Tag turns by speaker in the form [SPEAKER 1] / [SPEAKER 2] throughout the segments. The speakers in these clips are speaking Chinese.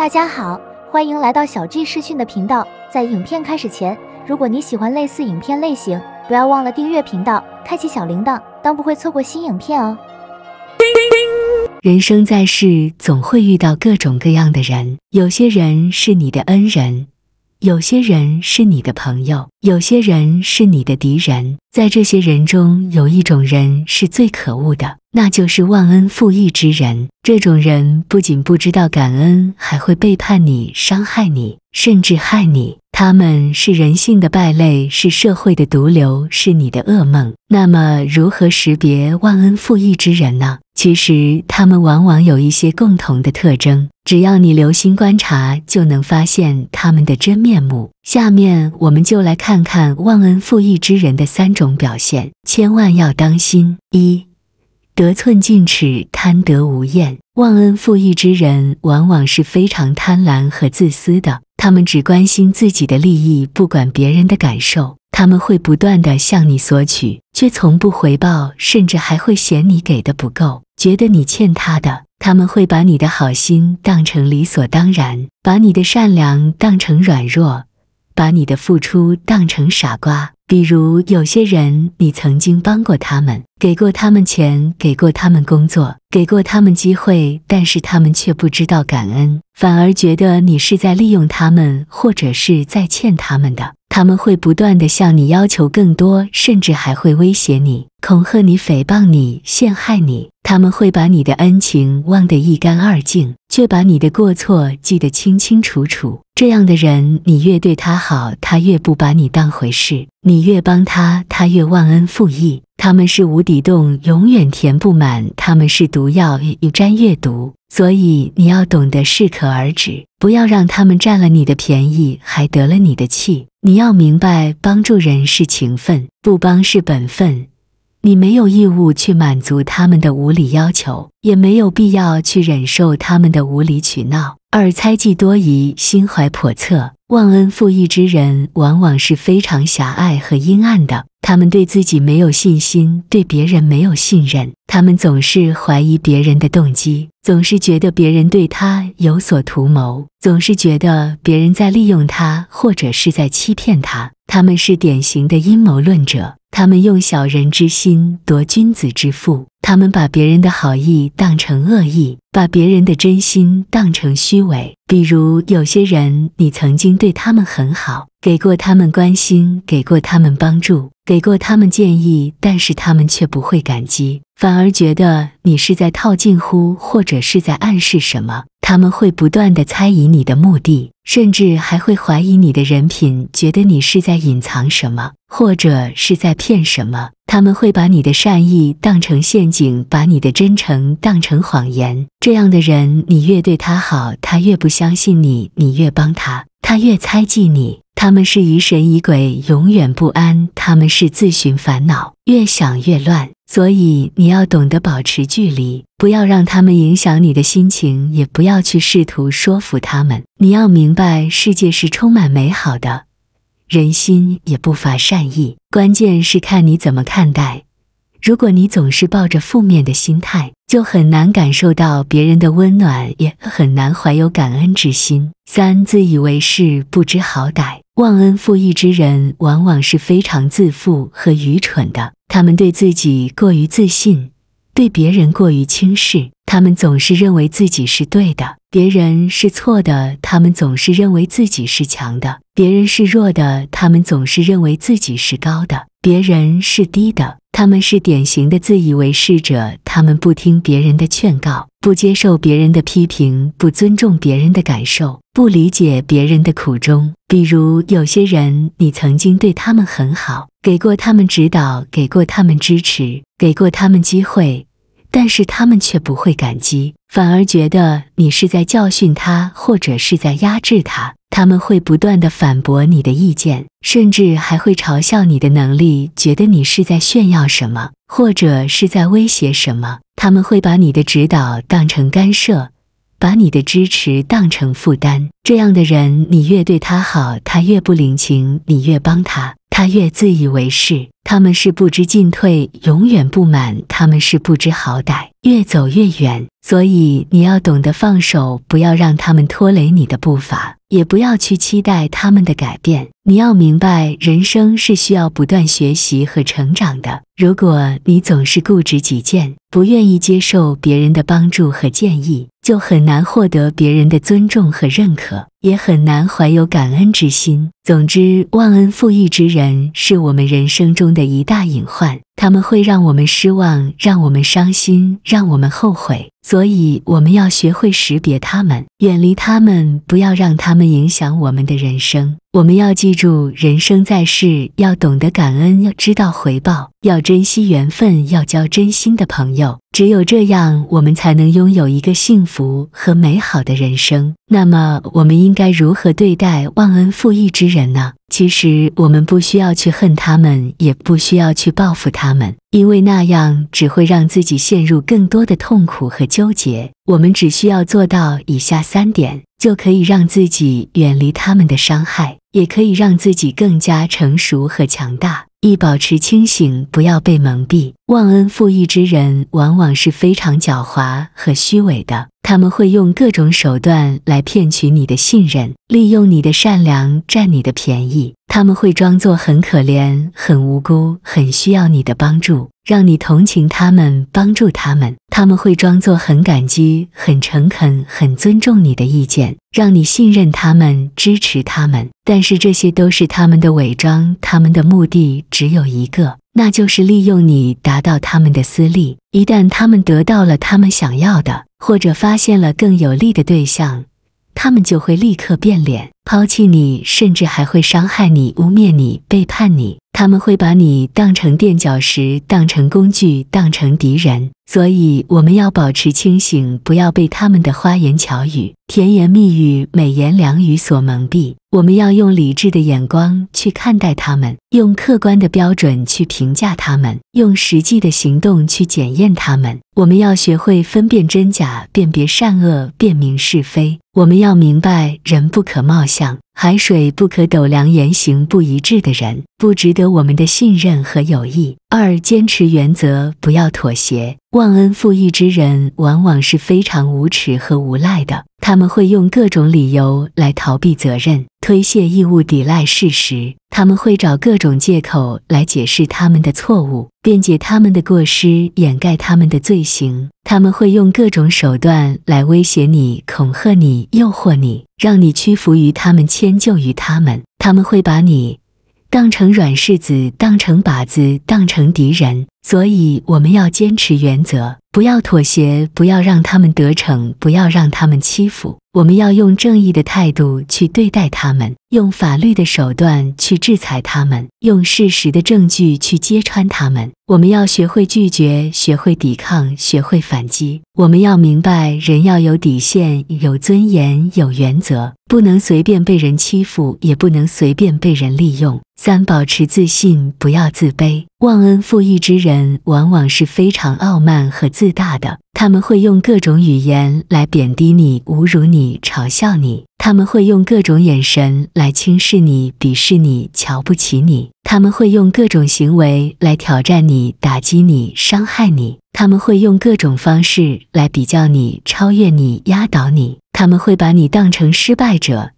[SPEAKER 1] 大家好，欢迎来到小 G 视讯的频道。在影片开始前，如果你喜欢类似影片类型，不要忘了订阅频道，开启小铃铛，当不会错过新影片哦。人生在世，总会遇到各种各样的人。有些人是你的恩人，有些人是你的朋友，有些人是你的敌人。在这些人中，有一种人是最可恶的。那就是忘恩负义之人，这种人不仅不知道感恩，还会背叛你、伤害你，甚至害你。他们是人性的败类，是社会的毒瘤，是你的噩梦。那么，如何识别忘恩负义之人呢？其实，他们往往有一些共同的特征，只要你留心观察，就能发现他们的真面目。下面，我们就来看看忘恩负义之人的三种表现，千万要当心。一得寸进尺、贪得无厌、忘恩负义之人，往往是非常贪婪和自私的。他们只关心自己的利益，不管别人的感受。他们会不断地向你索取，却从不回报，甚至还会嫌你给的不够，觉得你欠他的。他们会把你的好心当成理所当然，把你的善良当成软弱。把你的付出当成傻瓜，比如有些人，你曾经帮过他们，给过他们钱，给过他们工作，给过他们机会，但是他们却不知道感恩，反而觉得你是在利用他们，或者是在欠他们的。他们会不断的向你要求更多，甚至还会威胁你、恐吓你、诽谤你、陷害你。他们会把你的恩情忘得一干二净，却把你的过错记得清清楚楚。这样的人，你越对他好，他越不把你当回事；你越帮他，他越忘恩负义。他们是无底洞，永远填不满；他们是毒药，一沾越毒。所以你要懂得适可而止，不要让他们占了你的便宜，还得了你的气。你要明白，帮助人是情分，不帮是本分。你没有义务去满足他们的无理要求，也没有必要去忍受他们的无理取闹。二、猜忌多疑，心怀叵测，忘恩负义之人，往往是非常狭隘和阴暗的。他们对自己没有信心，对别人没有信任。他们总是怀疑别人的动机，总是觉得别人对他有所图谋，总是觉得别人在利用他或者是在欺骗他。他们是典型的阴谋论者，他们用小人之心夺君子之腹。他们把别人的好意当成恶意，把别人的真心当成虚伪。比如，有些人，你曾经对他们很好，给过他们关心，给过他们帮助，给过他们建议，但是他们却不会感激。反而觉得你是在套近乎，或者是在暗示什么。他们会不断的猜疑你的目的，甚至还会怀疑你的人品，觉得你是在隐藏什么，或者是在骗什么。他们会把你的善意当成陷阱，把你的真诚当成谎言。这样的人，你越对他好，他越不相信你；你越帮他，他越猜忌你。他们是疑神疑鬼，永远不安；他们是自寻烦恼，越想越乱。所以你要懂得保持距离，不要让他们影响你的心情，也不要去试图说服他们。你要明白，世界是充满美好的，人心也不乏善意，关键是看你怎么看待。如果你总是抱着负面的心态，就很难感受到别人的温暖，也很难怀有感恩之心。三，自以为是，不知好歹。忘恩负义之人，往往是非常自负和愚蠢的。他们对自己过于自信，对别人过于轻视。他们总是认为自己是对的，别人是错的；他们总是认为自己是强的，别人是弱的；他们总是认为自己是高的，别人是低的。他们是典型的自以为是者，他们不听别人的劝告，不接受别人的批评，不尊重别人的感受，不理解别人的苦衷。比如，有些人你曾经对他们很好，给过他们指导，给过他们支持，给过他们机会。但是他们却不会感激，反而觉得你是在教训他，或者是在压制他。他们会不断的反驳你的意见，甚至还会嘲笑你的能力，觉得你是在炫耀什么，或者是在威胁什么。他们会把你的指导当成干涉，把你的支持当成负担。这样的人，你越对他好，他越不领情；你越帮他。他越自以为是，他们是不知进退，永远不满；他们是不知好歹，越走越远。所以你要懂得放手，不要让他们拖累你的步伐，也不要去期待他们的改变。你要明白，人生是需要不断学习和成长的。如果你总是固执己见，不愿意接受别人的帮助和建议，就很难获得别人的尊重和认可。也很难怀有感恩之心。总之，忘恩负义之人是我们人生中的一大隐患，他们会让我们失望，让我们伤心，让我们后悔。所以，我们要学会识别他们，远离他们，不要让他们影响我们的人生。我们要记住，人生在世，要懂得感恩，要知道回报，要珍惜缘分，要交真心的朋友。只有这样，我们才能拥有一个幸福和美好的人生。那么，我们应该如何对待忘恩负义之人呢？其实，我们不需要去恨他们，也不需要去报复他们，因为那样只会让自己陷入更多的痛苦和纠结。我们只需要做到以下三点，就可以让自己远离他们的伤害，也可以让自己更加成熟和强大，一保持清醒，不要被蒙蔽。忘恩负义之人往往是非常狡猾和虚伪的，他们会用各种手段来骗取你的信任，利用你的善良占你的便宜。他们会装作很可怜、很无辜、很需要你的帮助，让你同情他们、帮助他们。他们会装作很感激、很诚恳、很尊重你的意见，让你信任他们、支持他们。但是这些都是他们的伪装，他们的目的只有一个。那就是利用你达到他们的私利。一旦他们得到了他们想要的，或者发现了更有利的对象，他们就会立刻变脸。抛弃你，甚至还会伤害你、污蔑你、背叛你。他们会把你当成垫脚石，当成工具，当成敌人。所以，我们要保持清醒，不要被他们的花言巧语、甜言蜜语、美言良语所蒙蔽。我们要用理智的眼光去看待他们，用客观的标准去评价他们，用实际的行动去检验他们。我们要学会分辨真假，辨别善恶，辨明是非。我们要明白，人不可貌相。想。海水不可斗量，言行不一致的人不值得我们的信任和友谊。二、坚持原则，不要妥协。忘恩负义之人往往是非常无耻和无赖的，他们会用各种理由来逃避责任、推卸义务、抵赖事实。他们会找各种借口来解释他们的错误，辩解他们的过失，掩盖他们的罪行。他们会用各种手段来威胁你、恐吓你、诱惑你，让你屈服于他们。欠迁就于他们，他们会把你当成软柿子，当成靶子，当成敌人。所以，我们要坚持原则，不要妥协，不要让他们得逞，不要让他们欺负。我们要用正义的态度去对待他们，用法律的手段去制裁他们，用事实的证据去揭穿他们。我们要学会拒绝，学会抵抗，学会反击。我们要明白，人要有底线，有尊严，有原则。不能随便被人欺负，也不能随便被人利用。三、保持自信，不要自卑。忘恩负义之人，往往是非常傲慢和自大的。他们会用各种语言来贬低你、侮辱你、嘲笑你；他们会用各种眼神来轻视你、鄙视你、瞧不起你；他们会用各种行为来挑战你、打击你、伤害你；他们会用各种方式来比较你、超越你、压倒你。他们会把你当成失败者，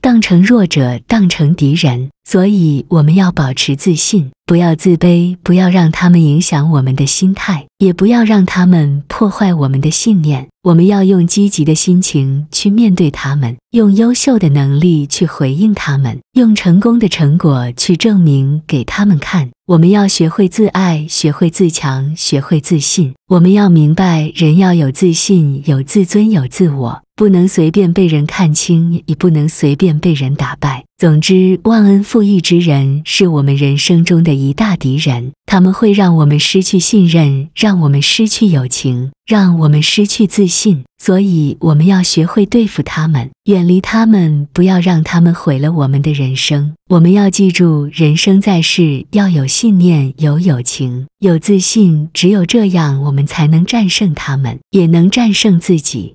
[SPEAKER 1] 当成弱者，当成敌人。所以我们要保持自信，不要自卑，不要让他们影响我们的心态，也不要让他们破坏我们的信念。我们要用积极的心情去面对他们，用优秀的能力去回应他们，用成功的成果去证明给他们看。我们要学会自爱，学会自强，学会自信。我们要明白，人要有自信，有自尊，有自我。不能随便被人看清，也不能随便被人打败。总之，忘恩负义之人是我们人生中的一大敌人。他们会让我们失去信任，让我们失去友情，让我们失去自信。所以，我们要学会对付他们，远离他们，不要让他们毁了我们的人生。我们要记住，人生在世要有信念，有友情，有自信。只有这样，我们才能战胜他们，也能战胜自己。